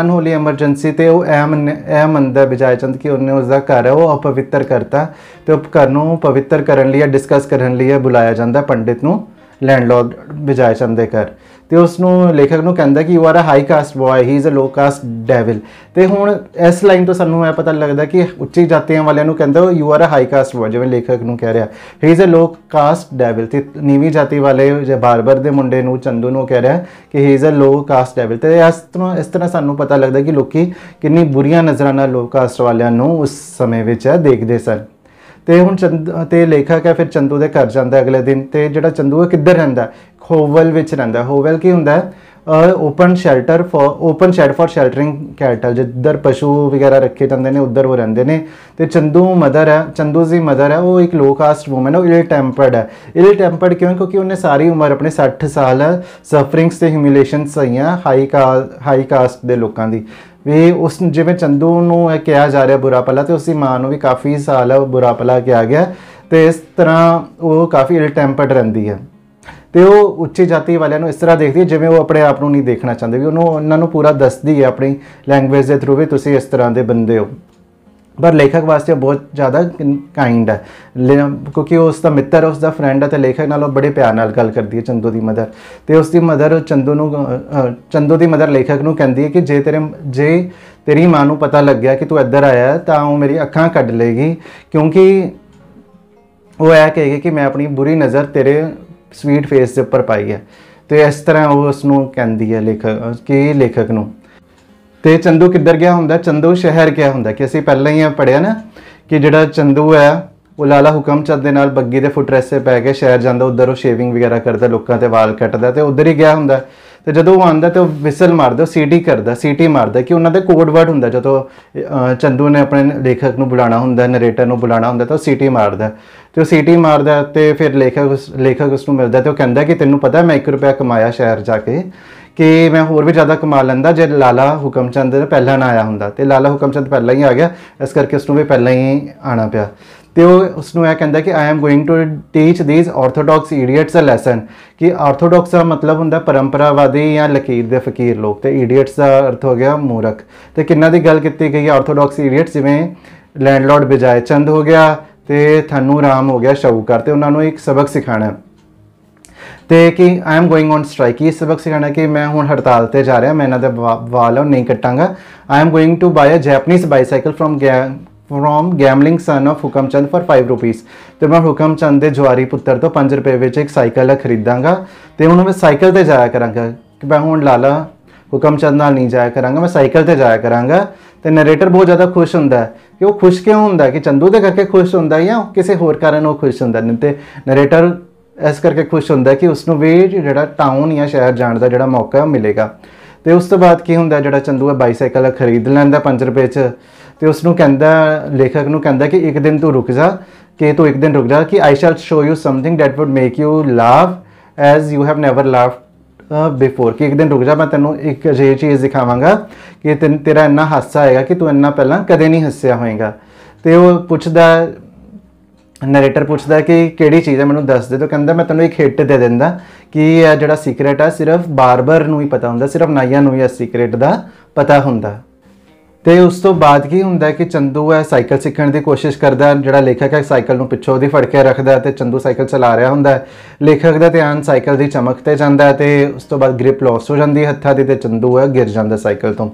ਅਨਹੋਲੀ ਐਮਰਜੈਂਸੀ ਤੇ ਉਹ ਐਮ ਅੰਦਰ ਵਿਜਾਇ ਚੰਦ ਕਿ ਉਹਨੇ ਉਸ ਦਾ ਘਰ ਉਹ ਅਪਵਿੱਤਰ ਕਰਤਾ ਤੇ ਉਹ ਘਰ ਨੂੰ ਪਵਿੱਤਰ ਕਰਨ ਲਈ ਡਿਸਕਸ ਕਰਨ ਲਈ ਬੁਲਾਇਆ ਜਾਂਦਾ ਪੰਡਿਤ ਨੂੰ ਲੈਂਡਲਾਰਡ ਚੰਦ ਦੇ ਘਰ ਤੇ ਉਸ ਨੂੰ ਲੇਖਕ ਨੂੰ ਕਹਿੰਦਾ ਕਿ you are a high caste boy he is a low caste devil ਤੇ ਹੁਣ ਇਸ ਲਾਈਨ ਤੋਂ ਸਾਨੂੰ ਇਹ ਪਤਾ ਲੱਗਦਾ ਕਿ ਉੱਚੀ ਜਾਤੀਆਂ ਵਾਲਿਆਂ ਨੂੰ ਕਹਿੰਦਾ you are a high caste boy ਜਿਵੇਂ ਲੇਖਕ ਨੂੰ ਕਹਿ ਰਿਹਾ he is a low caste devil ਤੇ ਨੀਵੀਂ ਜਾਤੀ ਵਾਲੇ ਜੇ ਬਾਰਬਰ ਦੇ ਮੁੰਡੇ ਨੂੰ ਚੰਦੂ ਨੂੰ ਕਹਿ ਰਿਹਾ ਕਿ he is a low caste devil ਤੇ ਇਸ ਤਰ੍ਹਾਂ ਇਸ ਤਰ੍ਹਾਂ ਸਾਨੂੰ ਪਤਾ ਲੱਗਦਾ ਕਿ ਲੋਕੀ ਕਿੰਨੀ ਬੁਰੀਆਂ ਨਜ਼ਰਾਂ ਨਾਲ ਲੋ ਕਾਸਟ ਵਾਲਿਆਂ ਨੂੰ ਉਸ ਸਮੇਂ ਵਿੱਚ ਦੇਖਦੇ ਸਨ ਤੇ ਹੁਣ ਚੰਦ ਤੇ ਲੇਖਕ ਹੈ ਫਿਰ ਚੰਦੂ ਦੇ ਘਰ ਜਾਂਦਾ ਅਗਲੇ ਦਿਨ ਤੇ ਜਿਹੜਾ ਚੰਦੂ ਹੈ ਕਿੱਧਰ ਰਹਿੰਦਾ ਹੋਵਲ ਵਿੱਚ ਰਹਿੰਦਾ ਹੋਵਲ ਕੀ ਹੁੰਦਾ ਹੈ open shelter for open shed for sheltering cattle ਜਿੱਧਰ ਪਸ਼ੂ ਵਗੈਰਾ ਰੱਖੇ ਜਾਂਦੇ ਨੇ ਉੱਧਰ ਉਹ ਰਹਿੰਦੇ ਨੇ ਤੇ ਚੰਦੂ ਮਦਰ ਹੈ ਚੰਦੂ ਜੀ ਮਦਰ ਹੈ ਉਹ ਇੱਕ ਲੋ ਕਾਸਟ ਔਮਨ ਹੈ ਉਹ ਇਲ ਟੈਂਪਰਡ ਹੈ ਇਲ ਟੈਂਪਰਡ ਕਿਉਂ ਕਿਉਂਕਿ ਉਹਨੇ ਸਾਰੀ ਉਮਰ ਆਪਣੇ 60 ਸਾਲ ਸਫਰਿੰਗਸ ਤੇ ਹਿਊਮਿਲੇਸ਼ਨਸ ਸਹੀਆਂ ਹਾਈ ਹਾਈ ਕਾਸਟ ਦੇ ਲੋਕਾਂ ਦੀ ਵੀ ਉਸ ਜਿਵੇਂ ਚੰਦੂ ਨੂੰ ਇਹ ਕਿਹਾ ਜਾ ਰਿਹਾ ਬੁਰਾ ਪਲਾ ਤੇ ਉਸੇ ਮਾਂ ਨੂੰ ਵੀ ਕਾਫੀ ਸਾਲ ਬੁਰਾ ਪਲਾ ਕਿਹਾ ਗਿਆ ਤੇ ਇਸ ਤਰ੍ਹਾਂ ਉਹ ਕਾਫੀ ਇਲ ਟੈਂਪਰਡ ਰਹਿੰਦੀ ਹੈ ਤੇ ਉਹ ਉੱਚੀ ਜਾਤੀ ਵਾਲਿਆਂ ਨੂੰ ਇਸ ਤਰ੍ਹਾਂ ਦੇਖਦੀ ਹੈ ਜਿਵੇਂ ਉਹ ਆਪਣੇ ਆਪ ਨੂੰ ਨਹੀਂ ਦੇਖਣਾ ਚਾਹੁੰਦੇ ਵੀ ਉਹਨੂੰ ਉਹਨਾਂ ਨੂੰ ਪੂਰਾ ਦੱਸਦੀ ਹੈ ਆਪਣੀ ਲੈਂਗੁਏਜ ਦੇ ਥਰੂ ਵੀ ਤੁਸੀਂ ਇਸ ਤਰ੍ਹਾਂ ਦੇ ਬੰਦੇ ਹੋ ਪਰ ਲੇਖਕ ਵਾਸਤੇ ਬਹੁਤ ਜ਼ਿਆਦਾ ਕਾਈਂਡ ਹੈ ਕਿਉਂਕਿ ਉਸ ਦਾ ਮਿੱਤਰ ਉਸ ਦਾ ਫਰੈਂਡ ਹੈ ਤੇ ਲੇਖਕ ਨਾਲ ਉਹ ਬੜੇ ਪਿਆਰ ਨਾਲ ਗੱਲ ਕਰਦੀ ਹੈ ਚੰਦੂ ਦੀ ਮਦਰ ਤੇ ਉਸ ਦੀ ਮਦਰ ਚੰਦੂ ਨੂੰ ਚੰਦੂ ਦੀ ਮਦਰ ਲੇਖਕ ਨੂੰ ਕਹਿੰਦੀ ਹੈ ਕਿ ਜੇ ਤੇਰੇ ਜੇ ਤੇਰੀ ਮਾਂ ਨੂੰ ਪਤਾ ਲੱਗਿਆ ਕਿ ਤੂੰ ਇੱਧਰ ਆਇਆ ਤਾਂ ਉਹ ਮੇਰੀ ਅੱਖਾਂ ਕੱਢ ਲੇਗੀ ਕਿਉਂਕਿ ਉਹ ਇਹ ਕਹੇਗੀ ਕਿ ਮੈਂ ਆਪਣੀ ਬੁਰੀ ਨਜ਼ਰ ਤੇਰੇ ਸਵੀਟ ਫੇਸ ਦੇ ਉੱਪਰ ਪਾਈ ਹੈ ਤੇ ਇਸ ਤਰ੍ਹਾਂ ਉਹ ਉਸ ਨੂੰ ਕਹਿੰਦੀ ਹੈ ਲੇਖਕ ਕਿ ਲੇਖਕ ਨੂੰ ਤੇ ਚੰਦੂ ਕਿੱਧਰ ਗਿਆ ਹੁੰਦਾ ਚੰਦੂ ਸ਼ਹਿਰ ਗਿਆ ਹੁੰਦਾ ਕਿ ਅਸੀਂ ਪਹਿਲਾਂ ਹੀ ਪੜਿਆ ਨਾ ਕਿ ਜਿਹੜਾ ਚੰਦੂ ਹੈ ਉਹ ਲਾਲਾ ਹੁਕਮ ਚੰਦ ਦੇ ਨਾਲ ਬੱਗੀ ਦੇ ਫੁੱਟਰੈਸ ਪੈ ਕੇ ਸ਼ਹਿਰ ਜਾਂਦਾ ਉਧਰ ਉਹ ਸ਼ੇਵਿੰਗ ਵਗੈਰਾ ਕਰਦਾ ਲੋਕਾਂ ਤੇ ਵਾਲ ਕੱਟਦਾ ਤੇ ਉਧਰ ਹੀ ਗਿਆ ਹੁੰਦਾ ਤੇ ਜਦੋਂ ਉਹ ਆਂਦਾ ਤੇ ਉਹ ਵਿਸਲ ਮਾਰਦਾ ਸੀਟੀ ਕਰਦਾ ਸੀਟੀ ਮਾਰਦਾ ਕਿ ਉਹਨਾਂ ਦਾ ਕੋਡ ਵਰਡ ਹੁੰਦਾ ਜਦੋਂ ਚੰਦੂ ਨੇ ਆਪਣੇ ਲੇਖਕ ਨੂੰ ਬੁਲਾਣਾ ਹੁੰਦਾ ਨਰੇਟਰ ਨੂੰ ਬੁਲਾਣਾ ਹੁੰਦਾ ਤਾਂ ਸੀਟੀ ਮਾਰਦਾ ਤੇ ਉਹ ਸੀਟੀ ਮਾਰਦਾ ਤੇ ਫਿਰ ਲੇਖਕ ਉਸ ਲੇਖਕ ਉਸ ਨੂੰ ਮਿਲਦਾ ਤੇ ਉਹ ਕਹਿੰਦਾ ਕਿ ਤੈਨੂੰ ਪਤਾ ਮੈਂ 1 ਰੁਪਿਆ ਕਮਾਇਆ ਸ਼ਹਿਰ ਜਾ ਕੇ ਕਿ ਮੈਂ ਹੋਰ ਵੀ ਜ਼ਿਆਦਾ ਕਮਾ ਲੈਂਦਾ ਜੇ ਲਾਲਾ ਹੁਕਮਚੰਦ ਪਹਿਲਾਂ ਨਾ ਆਇਆ ਹੁੰਦਾ ਤੇ ਲਾਲਾ ਹੁਕਮਚੰਦ ਪਹਿਲਾਂ ਹੀ ਆ ਗਿਆ ਇਸ ਕਰਕੇ ਉਸ ਨੂੰ ਵੀ ਪਹਿਲਾਂ ਹੀ ਆਣਾ ਪਿਆ ਤੇ ਉਹ ਉਸ ਨੂੰ ਇਹ ਕਹਿੰਦਾ ਕਿ I am going to teach these orthodox idiots a lesson ਕਿ ਆਰਥੋਡਾਕਸ ਦਾ ਮਤਲਬ ਹੁੰਦਾ ਪਰੰਪਰਾਵਾਦੀ ਜਾਂ ਲਕੀਰ ਦੇ ਫਕੀਰ ਲੋਕ ਤੇ ਇਡੀਅਟਸ ਦਾ ਅਰਥ ਹੋ ਗਿਆ ਮੂਰਖ ਤੇ ਕਿੰਨਾ ਦੀ ਗੱਲ ਕੀਤੀ ਗਈ ਆਰਥੋਡਾਕਸ ਇਡੀਅਟਸ ਜਿਵੇਂ ਲੈਂਡਲੋਰਡ ਬਿਜਾਇ ਚੰਦ ਹੋ ਗਿਆ ਤੇ ਥਨੂ ਰਾਮ ਹੋ ਗਿਆ ਸ਼ਾਹੂਕਾਰ ਤੇ ਉਹਨਾਂ ਨੂੰ ਇੱਕ ਸਬਕ ਸਿਖਾਣਾ ਤੇ ਕਿ I am going on strike ਇਹ ਸਬਕ ਸਿਖਾਣਾ ਕਿ ਮੈਂ ਹੁਣ ਹੜਤਾਲ ਤੇ ਜਾ ਰਿਹਾ ਮੈਂ ਇਹਨਾਂ ਦੇ ਵਾਲ ਨਹੀਂ ਕੱਟਾਂਗਾ I am going to buy a Japanese bicycle from from gambling son of Hukam Chand for 5 rupees ਤੇ ਮੈਂ ਹੁਕਮ ਚੰਦ ਦੇ ਜਵਾਰੀ ਪੁੱਤਰ ਤੋਂ 5 ਰੁਪਏ ਵਿੱਚ ਇੱਕ ਸਾਈਕਲ ਖਰੀਦਾਂਗਾ ਤੇ ਹੁਣ ਮੈਂ ਸਾਈਕਲ ਤੇ ਜਾਇਆ ਕਰਾਂਗਾ ਕਿ ਮੈਂ ਹੁਣ ਲਾਲਾ ਹੁਕਮ ਚੰਦ ਨਾਲ ਨਹੀਂ ਜਾਇਆ ਕਰਾਂਗਾ ਮੈਂ ਸਾਈਕਲ ਤੇ ਜਾਇਆ ਕਰਾਂਗਾ ਤੇ ਨਰੇਟਰ ਬਹੁਤ ਜ਼ਿਆਦਾ ਖੁਸ਼ ਹੁੰਦਾ ਹੈ ਕਿ ਉਹ ਖੁਸ਼ ਕਿਉਂ ਹੁੰਦਾ ਕਿ ਚੰਦੂ ਦੇ ਕਰਕੇ ਖੁਸ਼ ਹੁੰਦਾ ਜਾਂ ਕਿਸੇ ਹੋਰ ਕਾਰਨ ਉਹ ਖੁਸ਼ ਹੁੰਦਾ ਨਹੀਂ ਤੇ ਨਰੇਟਰ ਇਸ ਕਰਕੇ ਖੁਸ਼ ਹੁੰਦਾ ਕਿ ਉਸ ਨੂੰ ਵੀ ਜਿਹੜਾ ਟਾਊਨ ਜਾਂ ਸ਼ਹਿਰ ਜਾਣ ਦਾ ਜਿਹੜਾ ਮੌਕਾ ਮਿਲੇਗਾ ਤੇ ਉਸ ਤੋਂ ਬਾਅਦ ਕੀ ਹੁੰਦਾ ਜਿਹੜਾ ਚੰਦੂ ਹੈ ਬਾਈਸਾਈਕਲ ਖਰੀਦ ਲੈਂਦਾ 5 ਰੁਪਏ 'ਚ ਤੇ ਉਸ ਨੂੰ ਕਹਿੰਦਾ ਲੇਖਕ ਨੂੰ ਕਹਿੰਦਾ ਕਿ ਇੱਕ ਦਿਨ ਤੂੰ ਰੁਕ ਜਾ ਕਿ ਤੂੰ ਇੱਕ ਦਿਨ ਰੁਕ ਜਾ ਕਿ I shall show you something that would make you laugh as you have never loved before ਕਿ ਇੱਕ ਦਿਨ ਰੁਕ ਜਾ ਮੈਂ ਤੈਨੂੰ ਇੱਕ ਜੇ ਚੀਜ਼ ਦਿਖਾਵਾਂਗਾ ਕਿ ਤੇਰਾ ਇੰਨਾ ਹਾਸਾ ਆਏਗਾ ਕਿ ਤੂੰ ਇੰਨਾ ਪਹਿਲਾਂ ਕਦੇ ਨਹੀਂ ਹੱਸਿਆ ਹੋਏਗਾ ਤੇ ਉਹ ਪੁੱਛਦਾ ਨਰੇਟਰ ਪੁੱਛਦਾ ਕਿ ਕਿਹੜੀ ਚੀਜ਼ ਹੈ ਮੈਨੂੰ ਦੱਸ ਦੇ ਤੋ ਕਹਿੰਦਾ ਮੈਂ ਤੈਨੂੰ ਇੱਕ ਹਿੱਟ ਦੇ ਦਿੰਦਾ ਕਿ ਇਹ ਜਿਹੜਾ ਸੀਕ੍ਰੇਟ ਆ ਸਿਰਫ ਬਾਰਬਰ ਨੂੰ ਹੀ ਪਤਾ ਹੁੰਦਾ ਸਿਰਫ ਨਾਈਆਂ ਨੂੰ ਹੀ ਇਸ ਸੀਕ੍ਰੇਟ ਦਾ ਪਤਾ ਹੁੰਦਾ ਤੇ ਉਸ ਤੋਂ ਬਾਅਦ ਕੀ ਹੁੰਦਾ ਕਿ ਚੰਦੂ ਹੈ ਸਾਈਕਲ ਸਿੱਖਣ ਦੀ ਕੋਸ਼ਿਸ਼ ਕਰਦਾ ਜਿਹੜਾ ਲੇਖਕ ਹੈ ਸਾਈਕਲ ਨੂੰ ਪਿੱਛੋਂ ਉਹਦੀ ਫੜ ਕੇ ਰੱਖਦਾ ਤੇ ਚੰਦੂ ਸਾਈਕਲ ਚਲਾ ਰਿਹਾ ਹੁੰਦਾ ਲੇਖਕ ਦਾ ਧਿਆਨ ਸਾਈਕਲ ਦੀ ਚਮਕ ਤੇ ਜਾਂਦਾ ਤੇ ਉਸ ਤੋਂ ਬਾਅਦ ਗ੍ਰਿਪ ਲਾਸ ਹੋ ਜਾਂਦੀ ਹੱਥਾਂ ਦੀ ਤੇ ਚੰਦੂ ਹੈ ਗਿਰ ਜਾਂਦਾ ਸਾਈਕਲ ਤੋਂ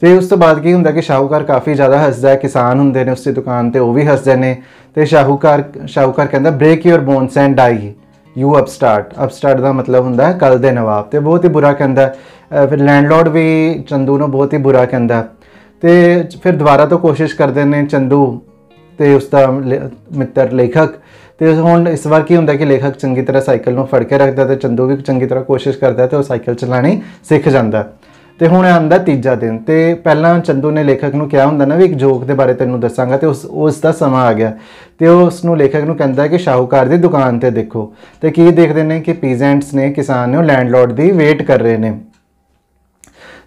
ਤੇ ਉਸ ਤੋਂ ਬਾਅਦ ਕੀ ਹੁੰਦਾ ਕਿ ਸ਼ਾਹੂਕਾਰ ਕਾਫੀ ਜ਼ਿਆਦਾ ਹੱਸਦਾ ਹੈ ਕਿਸਾਨ ਹੁੰਦੇ ਨੇ ਉਸੇ ਦੁਕਾਨ ਤੇ ਉਹ ਵੀ ਹੱਸਦੇ ਨੇ ਤੇ ਸ਼ਾਹੂਕਾਰ ਸ਼ਾਹੂਕਾਰ ਕਹਿੰਦਾ break your bones and die you upstart upstart ਦਾ ਮਤਲਬ ਹੁੰਦਾ ਹੈ ਕੱਲ ਦੇ ਨਵਾਬ ਤੇ ਬਹੁਤ ਹੀ ਬੁਰਾ ਕਹਿੰਦਾ ਫਿਰ ਲੈਂਡਲੋਰਡ ਵੀ ਚੰਦੂ ਨੂੰ ਬਹੁਤ ਹੀ ਬੁਰਾ ਕਹਿੰਦਾ ਤੇ ਫਿਰ ਦੁਬਾਰਾ ਤੋਂ ਕੋਸ਼ਿਸ਼ ਕਰਦੇ ਨੇ ਚੰਦੂ ਤੇ ਉਸ ਦਾ ਮਿੱਤਰ ਲੇਖਕ ਤੇ ਹੁਣ ਇਸ ਵਾਰ ਕੀ ਹੁੰਦਾ ਕਿ ਲੇਖਕ ਚੰਗੀ ਤਰ੍ਹਾਂ ਸਾਈਕਲ ਨੂੰ ਫੜ ਕੇ ਰੱਖਦਾ ਤੇ ਚੰਦੂ ਵੀ ਚੰਗੀ ਤਰ੍ਹਾਂ ਕੋਸ਼ਿਸ਼ ਕਰਦਾ ਤੇ ਉਹ ਸਾਈਕਲ ਚਲਾਣੀ ਸਿੱਖ ਜਾਂਦਾ ਤੇ ਹੁਣ ਆਂਦਾ ਤੀਜਾ ਦਿਨ ਤੇ ਪਹਿਲਾਂ ਚੰਦੂ ਨੇ ਲੇਖਕ ਨੂੰ ਕਿਹਾ ਹੁੰਦਾ ਨਾ ਵੀ ਇੱਕ ਜੋਕ ਦੇ ਬਾਰੇ ਤੈਨੂੰ ਦੱਸਾਂਗਾ ਤੇ ਉਸ ਉਸ ਦਾ ਸਮਾਂ ਆ ਗਿਆ ਤੇ ਉਸ ਨੂੰ ਲੇਖਕ ਨੂੰ ਕਹਿੰਦਾ ਕਿ ਸ਼ਾਹੂਕਾਰ ਦੀ ਦੁਕਾਨ ਤੇ ਦੇਖੋ ਤੇ ਕੀ ਦੇਖਦੇ ਨੇ ਕਿ ਪੀਜ਼ੈਂਟਸ ਨੇ ਕਿਸਾਨ ਨੇ ਉਹ ਲੈਂਡਲੋਰਡ ਦੀ ਵੇਟ ਕਰ ਰਹੇ ਨੇ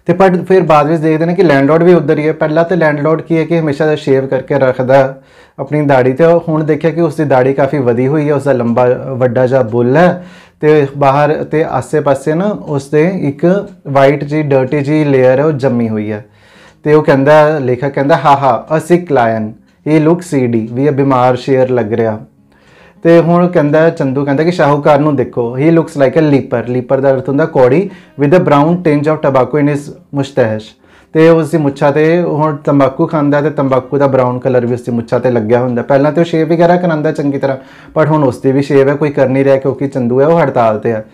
ਤੇ ਪਰ ਫਿਰ ਬਾਅਦ ਵਿੱਚ ਦੇਖਦੇ ਨੇ ਕਿ ਲੈਂਡਲੋਰਡ ਵੀ ਉਧਰ ਹੀ ਹੈ ਪਹਿਲਾਂ ਤੇ ਲੈਂਡਲੋਰਡ ਕੀ ਹੈ ਕਿ ਹਮੇਸ਼ਾ ਦਾ ਸ਼ੇਵ ਕਰਕੇ ਰੱਖਦਾ ਆਪਣੀ ਦਾੜੀ ਤੇ ਹੁਣ ਦੇਖਿਆ ਕਿ ਉਸ ਦੀ ਦਾੜੀ ਕਾਫੀ ਵਧੀ ਹੋਈ ਹੈ ਉਸ ਦਾ ਲੰਬਾ ਵੱਡਾ ਜਿਹਾ ਬੁੱਲ ਹੈ ਤੇ ਬਾਹਰ ਤੇ ਆਸੇ-ਪਾਸੇ ਨਾ ਉਸ ਤੇ ਇੱਕ ਵਾਈਟ ਜੀ ਡਰਟੀ ਜੀ ਲੇਅਰ ਹੈ ਉਹ ਜੰਮੀ ਹੋਈ ਹੈ ਤੇ ਉਹ ਕਹਿੰਦਾ ਲੇਖਕ ਕਹਿੰਦਾ ਹਾ ਹਾ ਅ ਸਿਕ ਲਾਇਨ ਇਹ ਲੁੱਕ ਸੀਡੀ ਵੀ ਇਹ ਬਿਮਾਰ ਸ਼ੇਰ ਲੱਗ ਰਿਹਾ ਤੇ ਹੁਣ ਕਹਿੰਦਾ ਚੰਦੂ ਕਹਿੰਦਾ ਕਿ ਸ਼ਾਹੂਕਾਰ ਨੂੰ ਦੇਖੋ ਹੀ ਲੁਕਸ ਲਾਈਕ ਅ ਲੀਪਰ ਲੀਪਰ ਦਾ ਅਰਥ ਹੁੰਦਾ ਕੋੜੀ with a brown tinge of tobacco in his moustache ਤੇ ਉਸ ਦੀ ਮੁੱਛਾਂ ਤੇ ਹੁਣ ਤੰਬਾਕੂ ਖਾਂਦਾ ਤੇ ਤੰਬਾਕੂ ਦਾ ਬ੍ਰਾਊਨ ਕਲਰ ਵੀ ਉਸ ਦੀ ਮੁੱਛਾਂ ਤੇ ਲੱਗਿਆ ਹੁੰਦਾ ਪਹਿਲਾਂ ਤੇ ਉਹ ਸ਼ੇਵ ਵਗੈਰਾ ਕਰਾਂਦਾ ਚੰਗੀ ਤਰ੍ਹਾਂ ਪਰ ਹੁਣ ਉਸ ਦੀ ਵੀ ਸ਼ੇਵ ਹੈ ਕੋਈ ਕਰ ਨਹੀਂ ਰਿਹਾ ਕਿਉਂਕਿ ਚੰਦੂ ਹੈ ਉਹ ਹੜਤਾਲ ਤੇ ਹੈ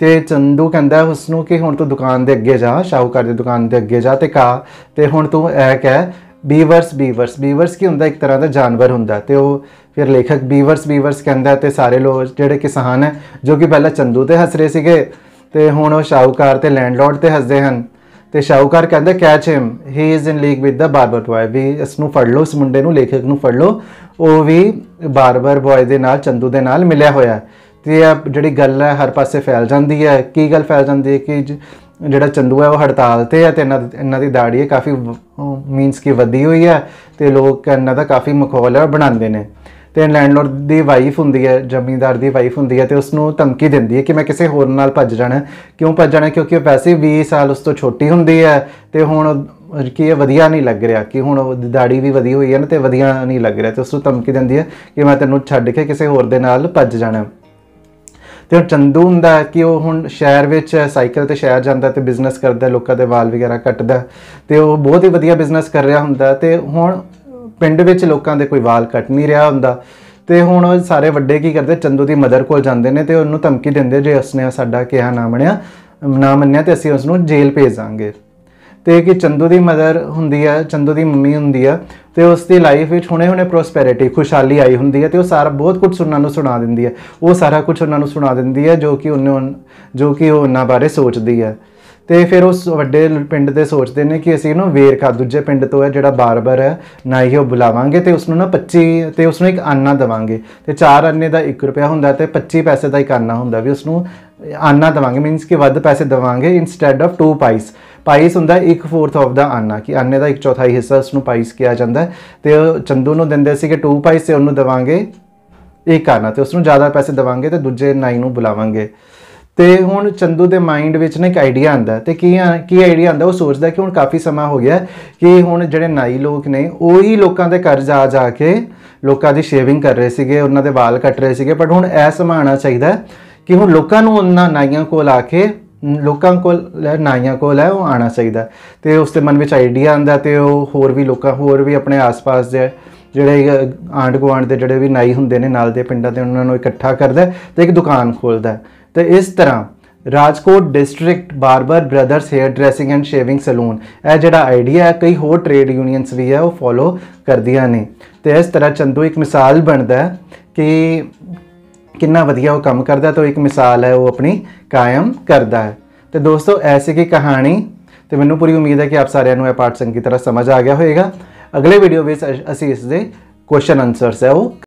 ਤੇ ਚੰਦੂ ਕਹਿੰਦਾ ਉਸ ਨੂੰ ਕਿ ਹੁਣ ਤੂੰ ਦੁਕਾਨ ਦੇ ਅੱਗੇ ਜਾ ਸ਼ਾਹੂਕਾਰ ਦੀ ਦੁਕਾਨ ਦੇ ਅੱਗੇ ਜਾ ਤੇ ਕਾ ਤੇ ਹੁਣ ਤੂੰ ਐ ਕਹਿ ਬੀਵਰਸ ਬੀਵਰਸ ਬੀਵਰਸ ਕੀ ਹੁੰਦਾ ਇੱਕ ਤਰ੍ਹਾਂ ਦਾ ਜਾਨਵਰ ਹੁੰਦਾ ਤੇ ਉਹ ਫਿਰ ਲੇਖਕ ਬੀਵਰਸ ਬੀਵਰਸ ਕਹਿੰਦਾ ਤੇ ਸਾਰੇ ਲੋਕ ਜਿਹੜੇ ਕਿਸਾਨ ਹੈ ਜੋ ਕਿ ਪਹਿਲਾਂ ਚੰਦੂ ਤੇ ਹੱਸ ਰਹੇ ਸੀਗੇ ਤੇ ਹੁਣ ਉਹ ਸ਼ਾਹੂਕਾਰ ਤੇ ਲੈਂਡਲੋਰਡ ਤੇ ਹੱਸਦੇ ਹਨ ਤੇ ਸ਼ਾਹੂਕਾਰ ਕਹਿੰਦਾ catch him he is in league with the barber boy ਵੀ ਇਸ ਨੂੰ ਫੜ ਲਓ ਇਸ ਮੁੰਡੇ ਨੂੰ ਲੇਖਕ ਨੂੰ ਫੜ ਲਓ ਉਹ ਵੀ ਬਾਰਬਰ ਬॉय ਦੇ ਨਾਲ ਚੰਦੂ ਦੇ ਨਾਲ ਮਿਲਿਆ ਹੋਇਆ ਤੇ ਇਹ ਜਿਹੜੀ ਗੱਲ ਹੈ ਹਰ ਪਾਸੇ ਫੈਲ ਜਾਂਦੀ ਹੈ ਕੀ ਗੱਲ ਫੈਲ ਜਾਂਦੀ ਹੈ ਕਿ ਜਿਹੜਾ ਚੰਦੂ ਹੈ ਉਹ ਹੜਤਾਲ ਤੇ ਹੈ ਤੇ ਇਹਨਾਂ ਇਹਨਾਂ ਦੀ ਦਾੜੀ ਹੈ ਕਾਫੀ ਮੀਨਸ ਕਿ ਵਧੀ ਹੋਈ ਹੈ ਤੇ ਲੋਕ ਇਹਨਾਂ ਦਾ ਕਾਫੀ ਮਖੌਲ ਬਣਾਉਂਦੇ ਨੇ ਤੇ ਲੈਂਡਲੋਰਡ ਦੀ ਵਾਈਫ ਹੁੰਦੀ ਹੈ ਜ਼ਮੀਂਦਾਰ ਦੀ ਵਾਈਫ ਹੁੰਦੀ ਹੈ ਤੇ ਉਸ ਨੂੰ ਧਮਕੀ ਦਿੰਦੀ ਹੈ ਕਿ ਮੈਂ ਕਿਸੇ ਹੋਰ ਨਾਲ ਭੱਜ ਜਾਣਾ ਕਿਉਂ ਭੱਜ ਜਾਣਾ ਕਿਉਂਕਿ ਉਹ ਪੈਸੇ 20 ਸਾਲ ਉਸ ਤੋਂ ਛੋਟੀ ਹੁੰਦੀ ਹੈ ਤੇ ਹੁਣ ਕਿ ਇਹ ਵਧੀਆ ਨਹੀਂ ਲੱਗ ਰਿਹਾ ਕਿ ਹੁਣ ਉਹ ਦਾੜੀ ਵੀ ਵਧੀ ਹੋਈ ਹੈ ਨਾ ਤੇ ਵਧੀਆ ਨਹੀਂ ਲੱਗ ਰਿਹਾ ਤੇ ਉਸ ਨੂੰ ਧਮਕੀ ਦਿੰਦੀ ਹੈ ਕਿ ਮੈਂ ਤੈਨੂੰ ਛੱਡ ਕੇ ਕਿਸੇ ਹੋਰ ਦੇ ਨਾਲ ਭੱਜ ਜਾਣਾ ਤੇ ਚੰਦੂ ਹੁੰਦਾ ਕਿ ਉਹ ਹੁਣ ਸ਼ਹਿਰ ਵਿੱਚ ਸਾਈਕਲ ਤੇ ਸ਼ਹਿਰ ਜਾਂਦਾ ਤੇ ਬਿਜ਼ਨਸ ਕਰਦਾ ਲੋਕਾਂ ਦੇ ਵਾਲ ਵਗੈਰਾ ਕੱਟਦਾ ਤੇ ਉਹ ਬਹੁਤ ਹੀ ਵਧੀਆ ਬਿਜ਼ਨਸ ਕਰ ਰਿਹਾ ਹੁੰਦਾ ਤੇ ਹੁਣ ਪਿੰਡ ਵਿੱਚ ਲੋਕਾਂ ਦੇ ਕੋਈ ਵਾਲ ਕੱਟ ਨਹੀਂ ਰਿਹਾ ਹੁੰਦਾ ਤੇ ਹੁਣ ਉਹ ਸਾਰੇ ਵੱਡੇ ਕੀ ਕਰਦੇ ਚੰਦੂ ਦੀ ਮਦਰ ਕੋਲ ਜਾਂਦੇ ਨੇ ਤੇ ਉਹਨੂੰ ਧਮਕੀ ਦਿੰਦੇ ਜੇ ਉਸਨੇ ਸਾਡਾ ਕਿਹਾ ਨਾ ਮੰਨਿਆ ਨਾ ਮੰਨਿਆ ਤੇ ਅਸੀਂ ਉਸਨੂੰ ਜੇਲ੍ਹ ਭੇਜਾਂਗੇ ਤੇ ਕਿ ਚੰਦੂ ਦੀ ਮਦਰ ਹੁੰਦੀ ਆ ਚੰਦੂ ਦੀ ਮੰਮੀ ਹੁੰਦੀ ਆ ਤੇ ਉਸ ਦੀ ਲਾਈਫ ਵਿੱਚ ਹੁਣੇ-ਹੁਣੇ ਪ੍ਰੋਸਪੈਰਿਟੀ ਖੁਸ਼ਹਾਲੀ ਆਈ ਹੁੰਦੀ ਆ ਤੇ ਉਹ ਸਾਰਾ ਬਹੁਤ ਕੁਝ ਸੁਣਨਾਂ ਨੂੰ ਸੁਣਾ ਦਿੰਦੀ ਆ ਉਹ ਸਾਰਾ ਕੁਝ ਉਹਨਾਂ ਨੂੰ ਸੁਣਾ ਦਿੰਦੀ ਆ ਜੋ ਕਿ ਉਹਨੇ ਜੋ ਕਿ ਉਹ ਉਹਨਾਂ ਬਾਰੇ ਸੋਚਦੀ ਆ ਤੇ ਫਿਰ ਉਸ ਵੱਡੇ ਪਿੰਡ ਦੇ ਸੋਚਦੇ ਨੇ ਕਿ ਅਸੀਂ ਇਹਨੂੰ ਵੇਰਕਾ ਦੂਜੇ ਪਿੰਡ ਤੋਂ ਹੈ ਜਿਹੜਾ ਬਾਰਬਰ ਹੈ ਨਾ ਹੀ ਉਹ ਬੁਲਾਵਾਂਗੇ ਤੇ ਉਸ ਨੂੰ ਨਾ 25 ਤੇ ਉਸ ਨੂੰ ਇੱਕ ਆਨਾ ਦਵਾਂਗੇ ਤੇ 4 ਆਨੇ ਦਾ 1 ਰੁਪਿਆ ਹੁੰਦਾ ਤੇ 25 ਪੈਸੇ ਦਾ ਇੱਕ ਆਨਾ ਹੁੰਦਾ ਵੀ ਉਸ ਨੂੰ ਆਨਾ ਦਵਾਂਗੇ ਮੀਨਸ ਕਿ ਵੱਧ ਪੈਸੇ ਦਵਾਂਗੇ ਇਨਸਟੈਡ ਆਫ 2 ਪਾਈਸ ਪਾਈਸ ਹੁੰਦਾ 1/4 ਆਫ ਦਾ ਆਨਾ ਕਿ ਆਨੇ ਦਾ 1/4 ਹਿੱਸਾ ਉਸ ਨੂੰ ਪਾਈਸ ਕਿਹਾ ਜਾਂਦਾ ਹੈ ਤੇ ਚੰਦੂ ਨੂੰ ਦਿੰਦੇ ਸੀ ਕਿ 2 ਪਾਈਸ ਤੇ ਉਹਨੂੰ ਦਵਾਂਗੇ 1 ਆਨਾ ਤੇ ਉਸ ਨੂੰ ਜ਼ਿਆਦਾ ਪੈਸੇ ਦਵਾਂਗੇ ਤੇ ਦੂਜੇ ਨਾਈ ਨੂੰ ਬੁਲਾਵਾਂਗੇ ਤੇ ਹੁਣ ਚੰਦੂ ਦੇ ਮਾਈਂਡ ਵਿੱਚ ਨੇ ਇੱਕ ਆਈਡੀਆ ਆਂਦਾ ਤੇ ਕੀ ਕੀ ਆਈਡੀਆ ਆਂਦਾ ਉਹ ਸੋਚਦਾ ਕਿ ਹੁਣ ਕਾਫੀ ਸਮਾਂ ਹੋ ਗਿਆ ਕਿ ਹੁਣ ਜਿਹੜੇ ਨਾਈ ਲੋਕ ਨੇ ਉਹੀ ਲੋਕਾਂ ਦੇ ਘਰ ਜਾ ਜਾ ਕੇ ਲੋਕਾਂ ਦੀ ਸ਼ੇਵਿੰਗ ਕਰ ਰਹੇ ਸੀਗੇ ਉਹਨਾਂ ਦੇ ਵਾਲ ਕੱਟ ਰਹੇ ਸੀਗੇ ਪਰ ਹੁਣ ਐ ਸਮਾਣਾ ਚਾਹੀਦਾ ਕਿ ਹੁਣ ਲੋਕਾਂ ਨੂੰ ਉਹਨਾਂ ਨਾਈਆਂ ਕੋਲ ਆ ਕੇ ਲੋਕਾਂ ਕੋਲ ਲੈ ਨਾਈਆਂ ਕੋਲ ਹੈ ਉਹ ਆਣਾ ਚਾਹੀਦਾ ਤੇ ਉਸ ਦੇ ਮਨ ਵਿੱਚ ਆਈਡੀਆ ਆਂਦਾ ਤੇ ਉਹ ਹੋਰ ਵੀ ਲੋਕਾਂ ਹੋਰ ਵੀ ਆਪਣੇ ਆਸ-ਪਾਸ ਦੇ ਜਿਹੜੇ ਆਂਡ ਗਵਾਂਡ ਦੇ ਜਿਹੜੇ ਵੀ ਨਾਈ ਹੁੰਦੇ ਨੇ ਨਾਲ ਦੇ ਪਿੰਡਾਂ ਦੇ ਉਹਨਾਂ ਨੂੰ ਇਕੱਠਾ ਕਰਦਾ ਤੇ ਇੱਕ ਦੁਕਾਨ ਖੋਲਦਾ ਤੇ ਇਸ ਤਰ੍ਹਾਂ Rajkot district barber brothers hair dressing and shaving saloon ਇਹ ਜਿਹੜਾ ਆਈਡੀਆ ਹੈ ਕਈ ਹੋਰ ਟ੍ਰੇਡ ਯੂਨੀਅਨਸ ਵੀ ਹੈ ਉਹ ਫੋਲੋ ਕਰਦੀਆਂ ਨੇ ਤੇ ਇਸ ਤਰ੍ਹਾਂ ਚੰਦੂ ਇੱਕ ਮਿਸਾਲ ਬਣਦਾ ਹੈ ਕਿ ਕਿੰਨਾ ਵਧੀਆ ਉਹ ਕੰਮ ਕਰਦਾ ਤਾਂ ਇੱਕ ਮਿਸਾਲ ਹੈ ਉਹ ਆਪਣੀ ਕਾਇਮ ਕਰਦਾ ਹੈ ਤੇ ਦੋਸਤੋ ਐਸੀ ਕੀ ਕਹਾਣੀ ਤੇ ਮੈਨੂੰ ਪੂਰੀ ਉਮੀਦ ਹੈ ਕਿ ਆਪ ਸਾਰਿਆਂ ਨੂੰ ਇਹ ਪਾਠ ਚੰਗੀ ਤਰ੍ਹਾਂ ਸਮਝ ਆ ਗਿਆ ਹੋਵੇਗਾ ਅਗਲੇ ਵੀਡੀਓ ਵਿੱਚ ਅਸੀਂ ਇਸ ਦੇ ਕੁਐਸਚਨ ਆਨਸਰਸ ਹੈ ਉਹ